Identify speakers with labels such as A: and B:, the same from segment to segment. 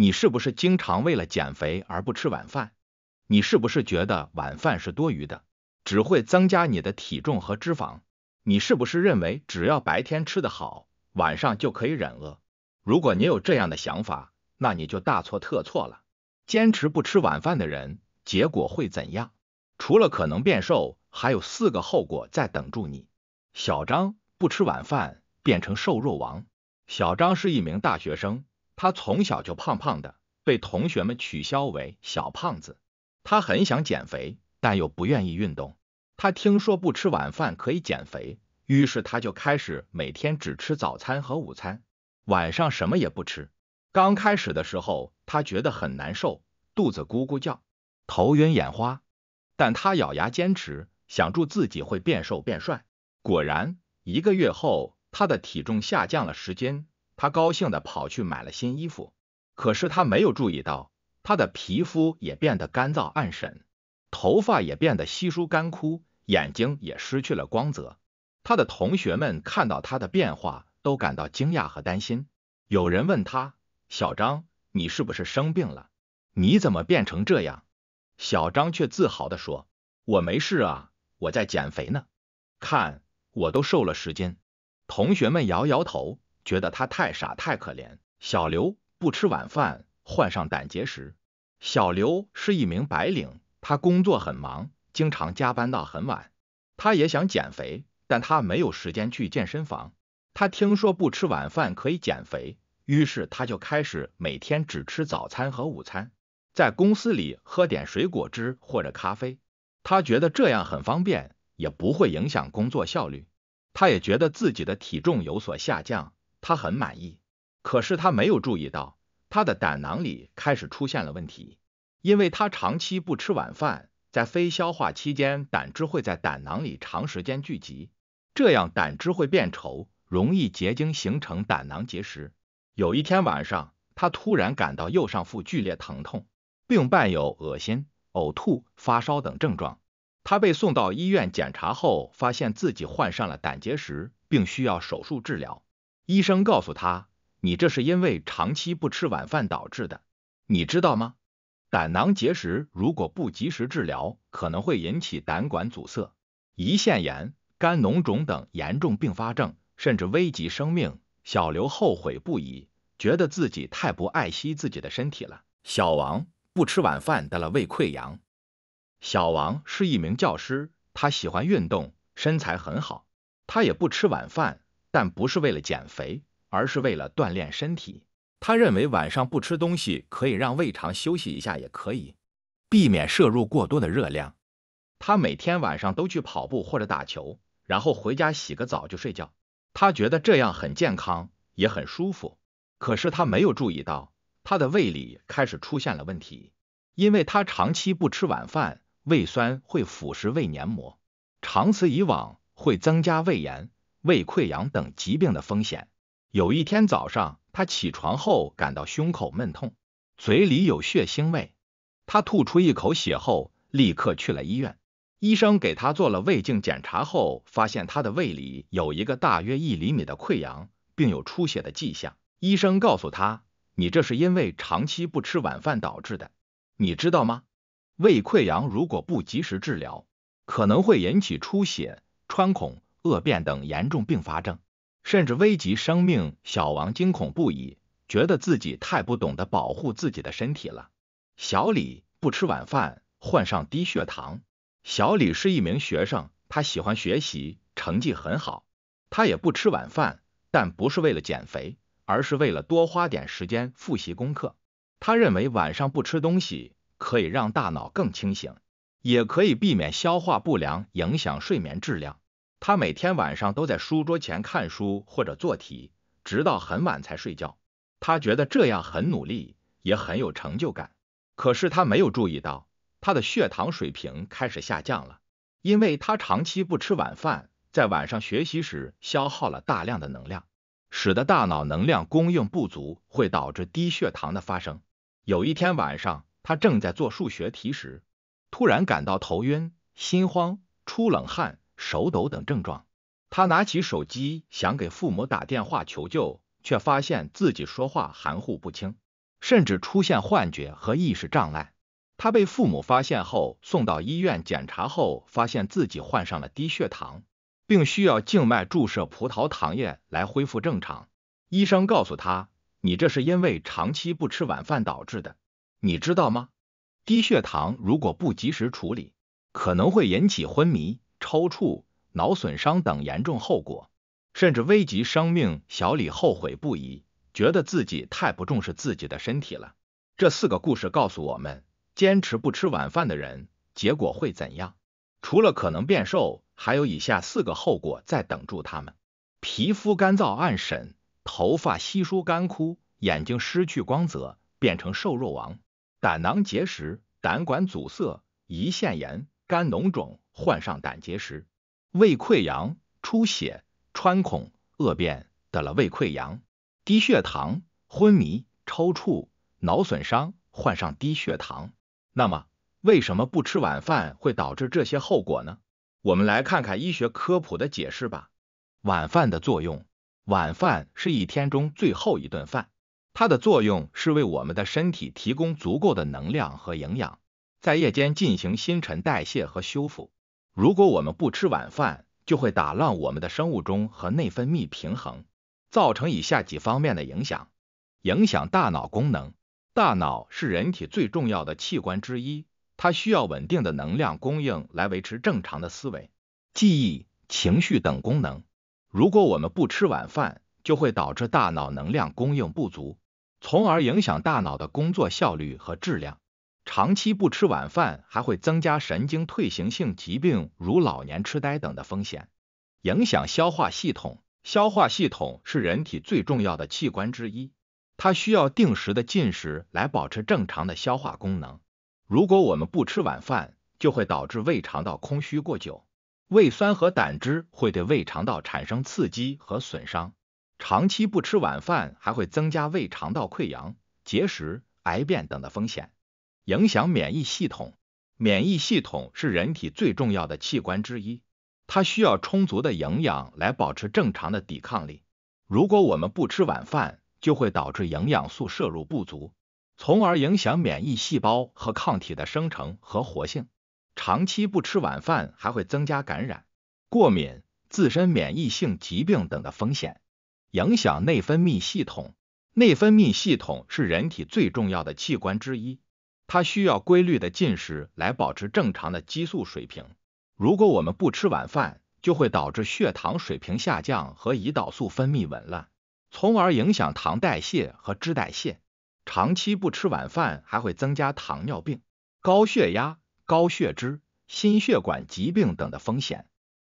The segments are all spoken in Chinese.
A: 你是不是经常为了减肥而不吃晚饭？你是不是觉得晚饭是多余的，只会增加你的体重和脂肪？你是不是认为只要白天吃得好，晚上就可以忍饿？如果你有这样的想法，那你就大错特错了。坚持不吃晚饭的人，结果会怎样？除了可能变瘦，还有四个后果在等住你。小张不吃晚饭变成瘦肉王。小张是一名大学生。他从小就胖胖的，被同学们取笑为小胖子。他很想减肥，但又不愿意运动。他听说不吃晚饭可以减肥，于是他就开始每天只吃早餐和午餐，晚上什么也不吃。刚开始的时候，他觉得很难受，肚子咕咕叫，头晕眼花。但他咬牙坚持，想祝自己会变瘦变帅。果然，一个月后，他的体重下降了十斤。他高兴地跑去买了新衣服，可是他没有注意到，他的皮肤也变得干燥暗沉，头发也变得稀疏干枯，眼睛也失去了光泽。他的同学们看到他的变化，都感到惊讶和担心。有人问他：“小张，你是不是生病了？你怎么变成这样？”小张却自豪地说：“我没事啊，我在减肥呢，看我都瘦了十斤。”同学们摇摇头。觉得他太傻太可怜。小刘不吃晚饭，患上胆结石。小刘是一名白领，他工作很忙，经常加班到很晚。他也想减肥，但他没有时间去健身房。他听说不吃晚饭可以减肥，于是他就开始每天只吃早餐和午餐，在公司里喝点水果汁或者咖啡。他觉得这样很方便，也不会影响工作效率。他也觉得自己的体重有所下降。他很满意，可是他没有注意到，他的胆囊里开始出现了问题。因为他长期不吃晚饭，在非消化期间，胆汁会在胆囊里长时间聚集，这样胆汁会变稠，容易结晶形成胆囊结石。有一天晚上，他突然感到右上腹剧烈疼痛，并伴有恶心、呕吐、发烧等症状。他被送到医院检查后，发现自己患上了胆结石，并需要手术治疗。医生告诉他：“你这是因为长期不吃晚饭导致的，你知道吗？胆囊结石如果不及时治疗，可能会引起胆管阻塞、胰腺炎、肝脓肿等严重并发症，甚至危及生命。”小刘后悔不已，觉得自己太不爱惜自己的身体了。小王不吃晚饭得了胃溃疡。小王是一名教师，他喜欢运动，身材很好，他也不吃晚饭。但不是为了减肥，而是为了锻炼身体。他认为晚上不吃东西可以让胃肠休息一下，也可以避免摄入过多的热量。他每天晚上都去跑步或者打球，然后回家洗个澡就睡觉。他觉得这样很健康，也很舒服。可是他没有注意到，他的胃里开始出现了问题，因为他长期不吃晚饭，胃酸会腐蚀胃黏膜，长此以往会增加胃炎。胃溃疡等疾病的风险。有一天早上，他起床后感到胸口闷痛，嘴里有血腥味。他吐出一口血后，立刻去了医院。医生给他做了胃镜检查后，发现他的胃里有一个大约一厘米的溃疡，并有出血的迹象。医生告诉他：“你这是因为长期不吃晚饭导致的，你知道吗？胃溃疡如果不及时治疗，可能会引起出血、穿孔。”恶变等严重并发症，甚至危及生命。小王惊恐不已，觉得自己太不懂得保护自己的身体了。小李不吃晚饭，患上低血糖。小李是一名学生，他喜欢学习成绩很好，他也不吃晚饭，但不是为了减肥，而是为了多花点时间复习功课。他认为晚上不吃东西可以让大脑更清醒，也可以避免消化不良，影响睡眠质量。他每天晚上都在书桌前看书或者做题，直到很晚才睡觉。他觉得这样很努力，也很有成就感。可是他没有注意到，他的血糖水平开始下降了，因为他长期不吃晚饭，在晚上学习时消耗了大量的能量，使得大脑能量供应不足，会导致低血糖的发生。有一天晚上，他正在做数学题时，突然感到头晕、心慌、出冷汗。手抖等症状，他拿起手机想给父母打电话求救，却发现自己说话含糊不清，甚至出现幻觉和意识障碍。他被父母发现后送到医院检查后，发现自己患上了低血糖，并需要静脉注射葡萄糖液来恢复正常。医生告诉他：“你这是因为长期不吃晚饭导致的，你知道吗？低血糖如果不及时处理，可能会引起昏迷。”抽搐、脑损伤等严重后果，甚至危及生命。小李后悔不已，觉得自己太不重视自己的身体了。这四个故事告诉我们，坚持不吃晚饭的人，结果会怎样？除了可能变瘦，还有以下四个后果在等住他们：皮肤干燥暗沈，头发稀疏干枯，眼睛失去光泽，变成瘦弱王；胆囊结石、胆管阻塞、胰腺炎。肝脓肿，患上胆结石，胃溃疡出血穿孔恶变，得了胃溃疡，低血糖昏迷抽搐，脑损伤，患上低血糖。那么，为什么不吃晚饭会导致这些后果呢？我们来看看医学科普的解释吧。晚饭的作用，晚饭是一天中最后一顿饭，它的作用是为我们的身体提供足够的能量和营养。在夜间进行新陈代谢和修复。如果我们不吃晚饭，就会打乱我们的生物钟和内分泌平衡，造成以下几方面的影响：影响大脑功能。大脑是人体最重要的器官之一，它需要稳定的能量供应来维持正常的思维、记忆、情绪等功能。如果我们不吃晚饭，就会导致大脑能量供应不足，从而影响大脑的工作效率和质量。长期不吃晚饭还会增加神经退行性疾病，如老年痴呆等的风险，影响消化系统。消化系统是人体最重要的器官之一，它需要定时的进食来保持正常的消化功能。如果我们不吃晚饭，就会导致胃肠道空虚过久，胃酸和胆汁会对胃肠道产生刺激和损伤。长期不吃晚饭还会增加胃肠道溃疡、结石、癌变等的风险。影响免疫系统，免疫系统是人体最重要的器官之一，它需要充足的营养来保持正常的抵抗力。如果我们不吃晚饭，就会导致营养素摄入不足，从而影响免疫细胞和抗体的生成和活性。长期不吃晚饭还会增加感染、过敏、自身免疫性疾病等的风险。影响内分泌系统，内分泌系统是人体最重要的器官之一。它需要规律的进食来保持正常的激素水平。如果我们不吃晚饭，就会导致血糖水平下降和胰岛素分泌紊乱，从而影响糖代谢和脂代谢。长期不吃晚饭还会增加糖尿病、高血压、高血脂、心血管疾病等的风险。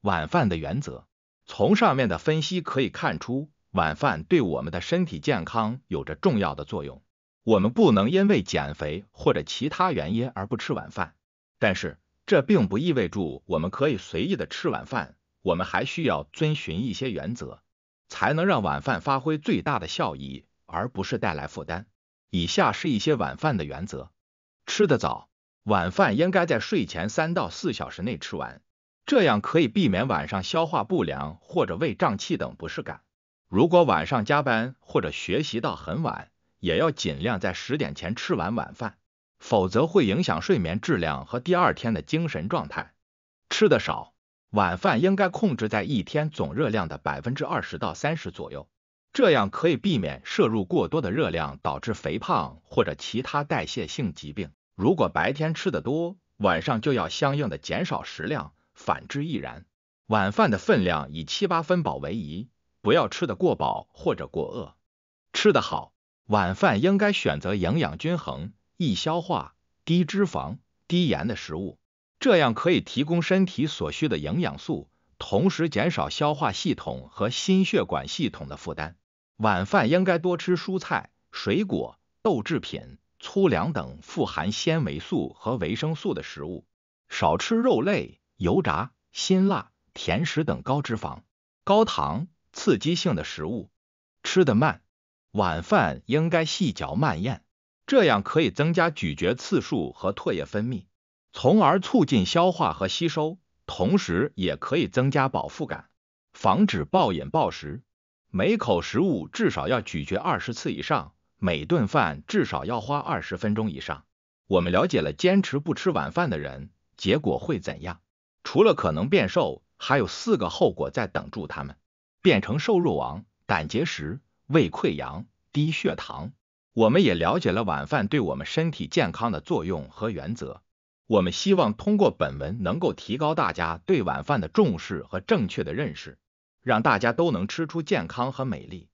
A: 晚饭的原则，从上面的分析可以看出，晚饭对我们的身体健康有着重要的作用。我们不能因为减肥或者其他原因而不吃晚饭，但是这并不意味着我们可以随意的吃晚饭，我们还需要遵循一些原则，才能让晚饭发挥最大的效益，而不是带来负担。以下是一些晚饭的原则：吃得早，晚饭应该在睡前三到四小时内吃完，这样可以避免晚上消化不良或者胃胀气等不适感。如果晚上加班或者学习到很晚，也要尽量在十点前吃完晚饭，否则会影响睡眠质量和第二天的精神状态。吃的少，晚饭应该控制在一天总热量的百分之二十到三十左右，这样可以避免摄入过多的热量导致肥胖或者其他代谢性疾病。如果白天吃的多，晚上就要相应的减少食量，反之亦然。晚饭的分量以七八分饱为宜，不要吃得过饱或者过饿。吃得好。晚饭应该选择营养均衡、易消化、低脂肪、低盐的食物，这样可以提供身体所需的营养素，同时减少消化系统和心血管系统的负担。晚饭应该多吃蔬菜、水果、豆制品、粗粮等富含纤维素和维生素的食物，少吃肉类、油炸、辛辣、甜食等高脂肪、高糖、刺激性的食物。吃得慢。晚饭应该细嚼慢咽，这样可以增加咀嚼次数和唾液分泌，从而促进消化和吸收，同时也可以增加饱腹感，防止暴饮暴食。每口食物至少要咀嚼二十次以上，每顿饭至少要花二十分钟以上。我们了解了坚持不吃晚饭的人，结果会怎样？除了可能变瘦，还有四个后果在等住他们：变成瘦肉王、胆结石。胃溃疡、低血糖。我们也了解了晚饭对我们身体健康的作用和原则。我们希望通过本文能够提高大家对晚饭的重视和正确的认识，让大家都能吃出健康和美丽。